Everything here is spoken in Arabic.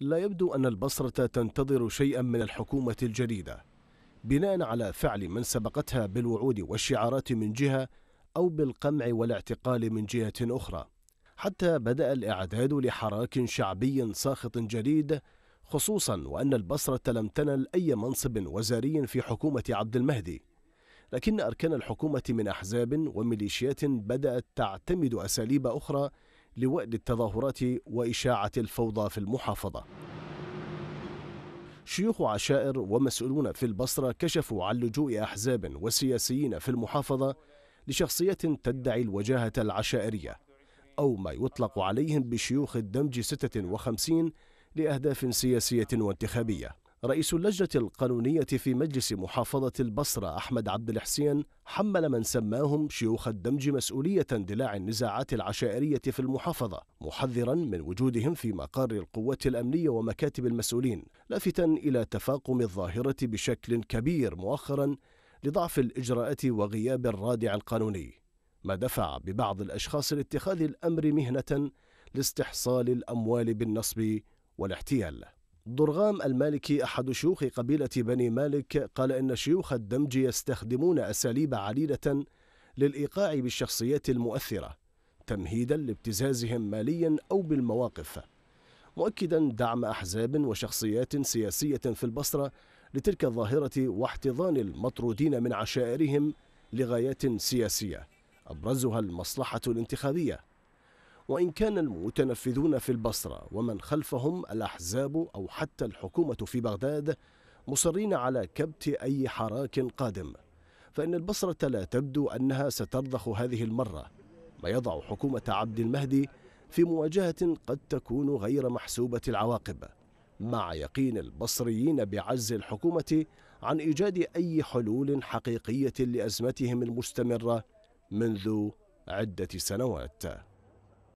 لا يبدو أن البصرة تنتظر شيئا من الحكومة الجديدة بناء على فعل من سبقتها بالوعود والشعارات من جهة أو بالقمع والاعتقال من جهة أخرى حتى بدأ الإعداد لحراك شعبي ساخط جديد خصوصا وأن البصرة لم تنل أي منصب وزاري في حكومة عبد المهدي لكن أركان الحكومة من أحزاب وميليشيات بدأت تعتمد أساليب أخرى لوأد التظاهرات وإشاعة الفوضى في المحافظة شيوخ عشائر ومسؤولون في البصرة كشفوا عن لجوء أحزاب وسياسيين في المحافظة لشخصية تدعي الوجاهة العشائرية أو ما يطلق عليهم بشيوخ الدمج 56 لأهداف سياسية وانتخابية رئيس اللجنة القانونية في مجلس محافظة البصرة أحمد عبد الحسين حمل من سماهم شيوخ الدمج مسؤولية اندلاع النزاعات العشائرية في المحافظة محذرا من وجودهم في مقر القوات الأمنية ومكاتب المسؤولين لافتا إلى تفاقم الظاهرة بشكل كبير مؤخرا لضعف الإجراءات وغياب الرادع القانوني ما دفع ببعض الأشخاص لاتخاذ الأمر مهنة لاستحصال الأموال بالنصب والاحتيال ضرغام المالكي أحد شيوخ قبيلة بني مالك قال إن شيوخ الدمج يستخدمون أساليب عديدة للإيقاع بالشخصيات المؤثرة تمهيدا لابتزازهم ماليا أو بالمواقف مؤكدا دعم أحزاب وشخصيات سياسية في البصرة لتلك الظاهرة واحتضان المطرودين من عشائرهم لغايات سياسية أبرزها المصلحة الانتخابية وإن كان المتنفذون في البصرة ومن خلفهم الأحزاب أو حتى الحكومة في بغداد مصرين على كبت أي حراك قادم فإن البصرة لا تبدو أنها سترضخ هذه المرة ما يضع حكومة عبد المهدي في مواجهة قد تكون غير محسوبة العواقب مع يقين البصريين بعجز الحكومة عن إيجاد أي حلول حقيقية لأزمتهم المستمرة منذ عدة سنوات